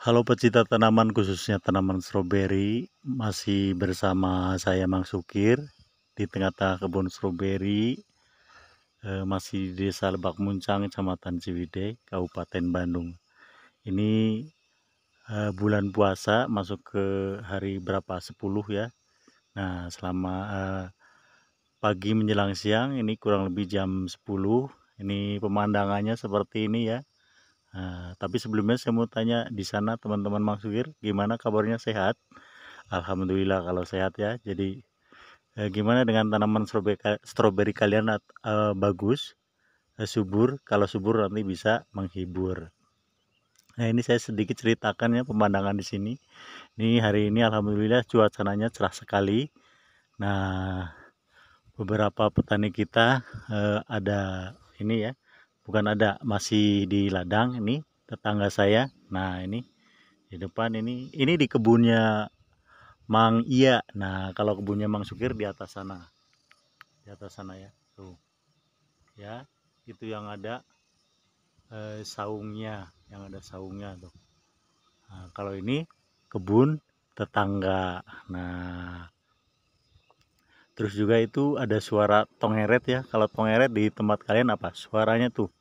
Halo pecinta tanaman khususnya tanaman stroberi Masih bersama saya Mang Sukir Di tengah-tengah kebun stroberi eh, Masih di desa Lebak Muncang, Kecamatan Ciwide, Kabupaten Bandung Ini eh, bulan puasa masuk ke hari berapa? 10 ya Nah selama eh, pagi menjelang siang ini kurang lebih jam 10 Ini pemandangannya seperti ini ya Nah, tapi sebelumnya saya mau tanya di sana teman-teman Mang Sugir, gimana kabarnya sehat? Alhamdulillah kalau sehat ya. Jadi eh, gimana dengan tanaman stroberi, stroberi kalian eh, bagus, eh, subur. Kalau subur nanti bisa menghibur. Nah ini saya sedikit ceritakan ya pemandangan di sini. Ini hari ini alhamdulillah cuacanya cerah sekali. Nah beberapa petani kita eh, ada ini ya bukan ada masih di ladang ini tetangga saya nah ini di depan ini ini di kebunnya Mang Ia. nah kalau kebunnya Mang Sukir di atas sana di atas sana ya tuh ya itu yang ada eh, saungnya yang ada saungnya tuh nah, kalau ini kebun tetangga nah Terus juga itu ada suara tongeret ya. Kalau tongeret di tempat kalian apa? Suaranya tuh.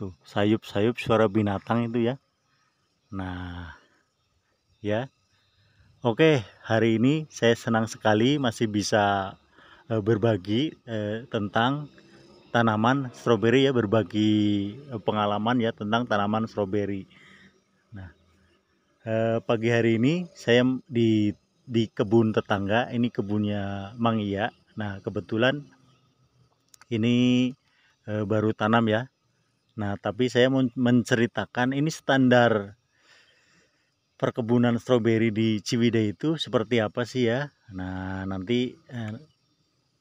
Tuh, sayup-sayup suara binatang itu ya. Nah, ya. Oke, hari ini saya senang sekali masih bisa uh, berbagi uh, tentang tanaman stroberi ya, berbagi uh, pengalaman ya tentang tanaman stroberi. Nah, uh, pagi hari ini saya di di kebun tetangga ini kebunnya Mang Iya nah kebetulan ini e, baru tanam ya nah tapi saya menceritakan ini standar perkebunan stroberi di Ciwidey itu seperti apa sih ya nah nanti e,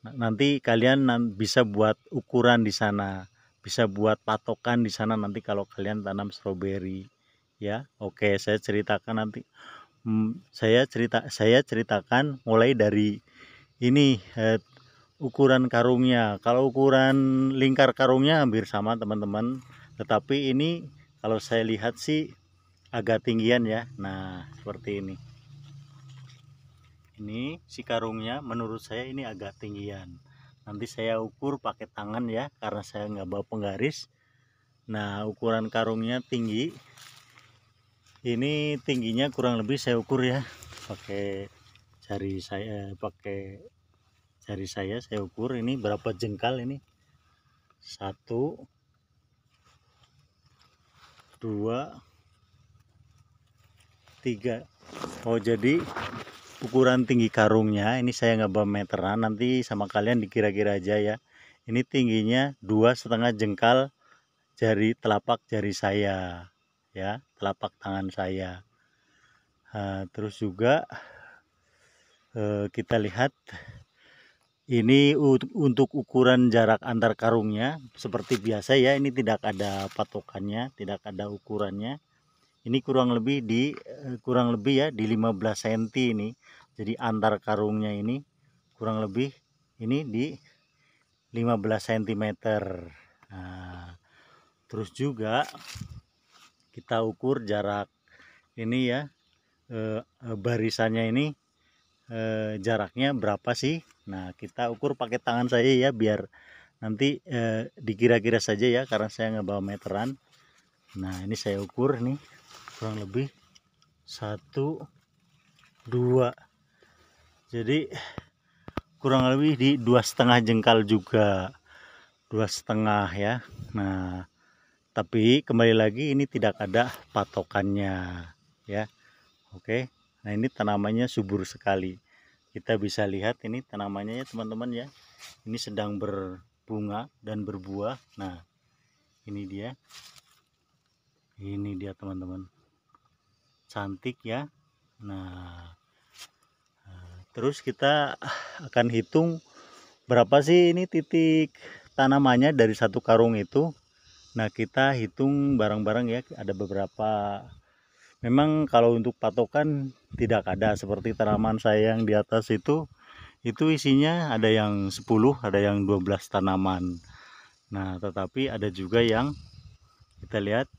nanti kalian bisa buat ukuran di sana bisa buat patokan di sana nanti kalau kalian tanam stroberi ya oke saya ceritakan nanti Hmm, saya cerita saya ceritakan mulai dari ini eh, ukuran karungnya. Kalau ukuran lingkar karungnya hampir sama teman-teman, tetapi ini kalau saya lihat sih agak tinggian ya. Nah, seperti ini. Ini si karungnya menurut saya ini agak tinggian. Nanti saya ukur pakai tangan ya karena saya nggak bawa penggaris. Nah, ukuran karungnya tinggi ini tingginya kurang lebih saya ukur ya pakai jari saya pakai jari saya saya ukur ini berapa jengkal ini satu dua tiga oh jadi ukuran tinggi karungnya ini saya nggak bawa meteran nanti sama kalian dikira-kira aja ya ini tingginya dua setengah jengkal jari telapak jari saya ya telapak tangan saya uh, terus juga uh, kita lihat ini untuk ukuran jarak antar karungnya seperti biasa ya ini tidak ada patokannya tidak ada ukurannya ini kurang lebih di eh, kurang lebih ya di 15 cm ini jadi antar karungnya ini kurang lebih ini di 15 cm nah, terus juga kita ukur jarak ini ya eh, eh, barisannya ini eh, jaraknya berapa sih nah kita ukur pakai tangan saya ya biar nanti dikira-kira saja ya karena saya nggak bawa meteran nah ini saya ukur nih kurang lebih satu dua jadi kurang lebih di dua setengah jengkal juga dua setengah ya nah tapi kembali lagi ini tidak ada patokannya ya oke nah ini tanamannya subur sekali kita bisa lihat ini tanamannya ya teman-teman ya ini sedang berbunga dan berbuah nah ini dia ini dia teman-teman cantik ya nah terus kita akan hitung berapa sih ini titik tanamannya dari satu karung itu Nah, kita hitung barang-barang ya, ada beberapa. Memang kalau untuk patokan tidak ada seperti tanaman saya yang di atas itu itu isinya ada yang 10, ada yang 12 tanaman. Nah, tetapi ada juga yang kita lihat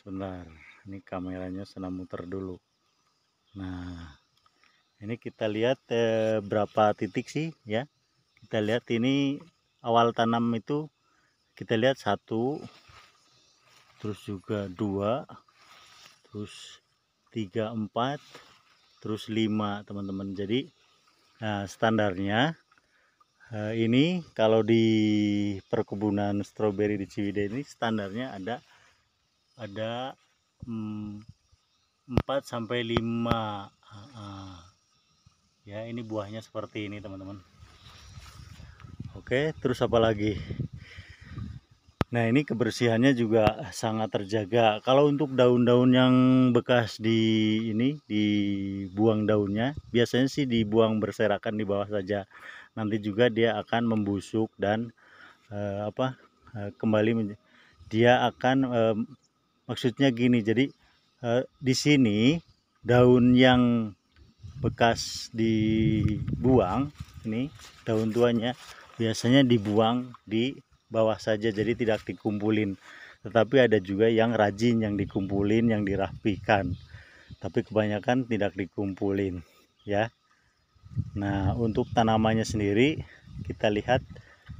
sebentar. Ini kameranya senang muter dulu. Nah, ini kita lihat eh, berapa titik sih ya. Kita lihat ini awal tanam itu kita lihat satu terus juga dua terus tiga empat terus lima teman-teman jadi nah, standarnya eh, ini kalau di perkebunan stroberi di Ciwidey ini standarnya ada ada hmm, sampai lima eh, ya ini buahnya seperti ini teman-teman oke terus apa lagi Nah ini kebersihannya juga sangat terjaga. Kalau untuk daun-daun yang bekas di ini dibuang daunnya, biasanya sih dibuang berserakan di bawah saja. Nanti juga dia akan membusuk dan eh, apa eh, kembali dia akan eh, maksudnya gini. Jadi eh, di sini daun yang bekas dibuang ini daun tuanya biasanya dibuang di bawah saja jadi hmm. tidak dikumpulin tetapi ada juga yang rajin yang dikumpulin yang dirapikan tapi kebanyakan tidak dikumpulin ya nah untuk tanamannya sendiri kita lihat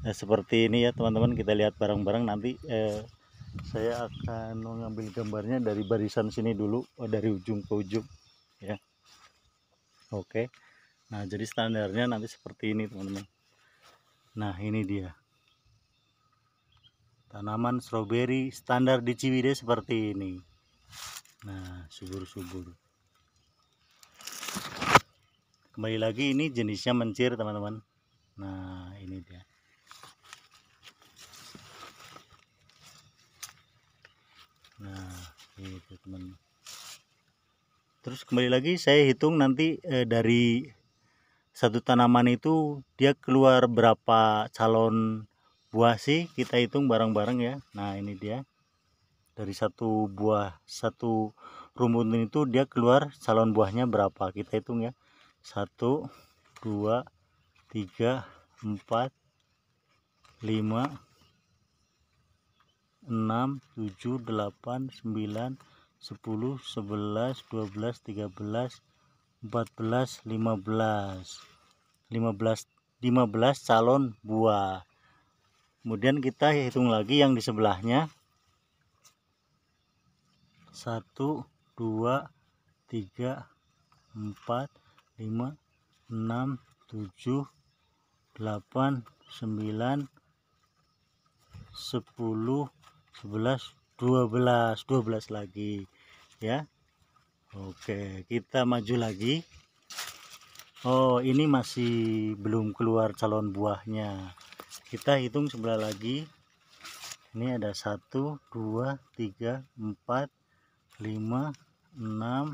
eh, seperti ini ya teman-teman kita lihat bareng-bareng nanti eh, saya akan mengambil gambarnya dari barisan sini dulu eh, dari ujung ke ujung ya oke nah jadi standarnya nanti seperti ini teman-teman nah ini dia tanaman stroberi standar di Ciwide seperti ini nah subur-subur kembali lagi ini jenisnya mencir teman-teman nah ini dia nah itu teman terus kembali lagi saya hitung nanti eh, dari satu tanaman itu dia keluar berapa calon buah sih kita hitung bareng-bareng ya nah ini dia dari satu buah satu rumput itu dia keluar calon buahnya berapa kita hitung ya satu dua tiga empat lima enam tujuh delapan sembilan sepuluh sebelas dua belas tiga belas empat belas lima belas lima belas lima belas calon buah kemudian kita hitung lagi yang di sebelahnya 1 2 3 4 5 6 7 8 9 10 11 12 12 lagi ya Oke kita maju lagi Oh ini masih belum keluar calon buahnya kita hitung sebelah lagi ini ada 1 2 3 4 5 6 7 8 9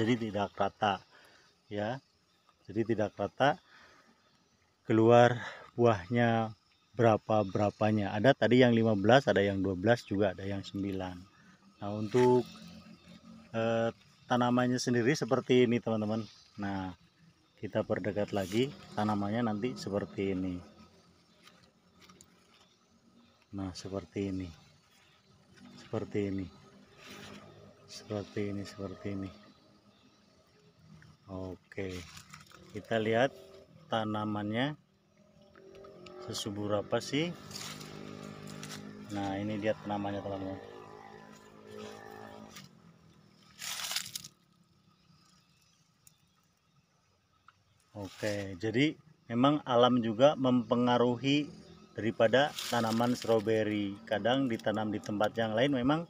jadi tidak rata ya jadi tidak rata keluar buahnya berapa berapanya ada tadi yang 15 ada yang 12 juga ada yang 9 nah untuk eh, tanamannya sendiri seperti ini teman-teman nah kita perdekat lagi tanamannya nanti seperti ini nah seperti ini seperti ini seperti ini seperti ini oke kita lihat tanamannya sesubur apa sih nah ini dia tanamannya teman-teman Oke, jadi memang alam juga mempengaruhi daripada tanaman stroberi. Kadang ditanam di tempat yang lain memang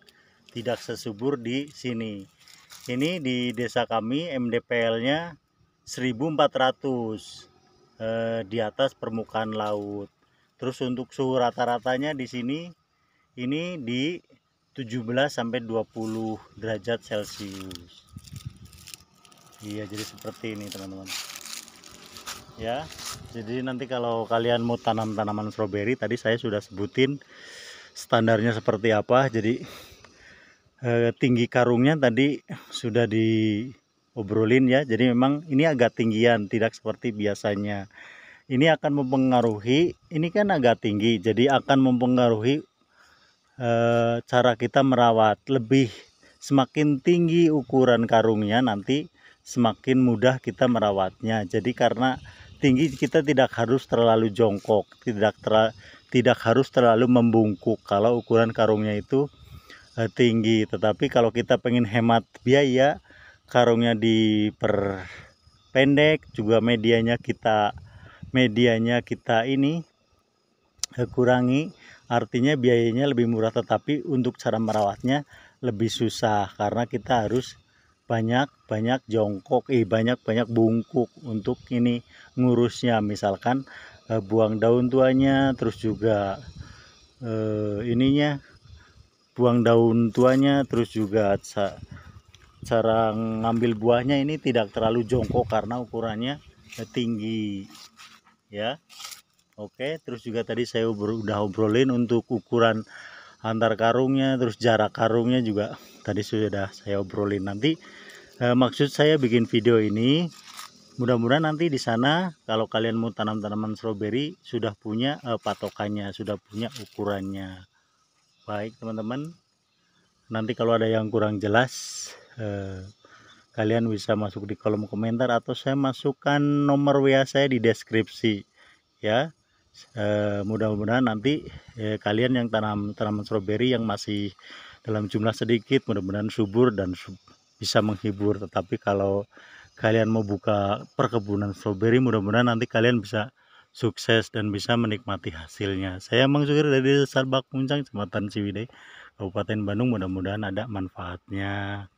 tidak sesubur di sini. Ini di desa kami MDPL-nya 1400 eh, di atas permukaan laut. Terus untuk suhu rata-ratanya di sini ini di 17 sampai 20 derajat Celcius. Iya, jadi seperti ini, teman-teman ya jadi nanti kalau kalian mau tanam tanaman stroberi tadi saya sudah sebutin standarnya seperti apa jadi eh, tinggi karungnya tadi sudah diobrolin ya jadi memang ini agak tinggian tidak seperti biasanya ini akan mempengaruhi ini kan agak tinggi jadi akan mempengaruhi eh, cara kita merawat lebih semakin tinggi ukuran karungnya nanti semakin mudah kita merawatnya jadi karena tinggi kita tidak harus terlalu jongkok, tidak ter, tidak harus terlalu membungkuk kalau ukuran karungnya itu eh, tinggi. Tetapi kalau kita pengen hemat biaya, karungnya diperpendek, juga medianya kita medianya kita ini eh, kurangi, artinya biayanya lebih murah tetapi untuk cara merawatnya lebih susah karena kita harus banyak-banyak jongkok, eh banyak-banyak bungkuk untuk ini ngurusnya. Misalkan eh, buang daun tuanya, terus juga eh, ininya buang daun tuanya, terus juga ca cara ngambil buahnya ini tidak terlalu jongkok karena ukurannya eh, tinggi ya. Oke, terus juga tadi saya udah obrolin untuk ukuran antar karungnya terus jarak karungnya juga tadi sudah saya obrolin nanti e, maksud saya bikin video ini mudah-mudahan nanti di sana kalau kalian mau tanam tanaman stroberi sudah punya e, patokannya sudah punya ukurannya baik teman-teman nanti kalau ada yang kurang jelas e, kalian bisa masuk di kolom komentar atau saya masukkan nomor WA saya di deskripsi ya eh, mudah-mudahan nanti eh, kalian yang tanam tanaman stroberi yang masih dalam jumlah sedikit mudah-mudahan subur dan sub, bisa menghibur tetapi kalau kalian mau buka perkebunan strawberry, mudah-mudahan nanti kalian bisa sukses dan bisa menikmati hasilnya saya Mang Sugir dari Sarbak Muncang, Jembatan Ciwidey Kabupaten Bandung mudah-mudahan ada manfaatnya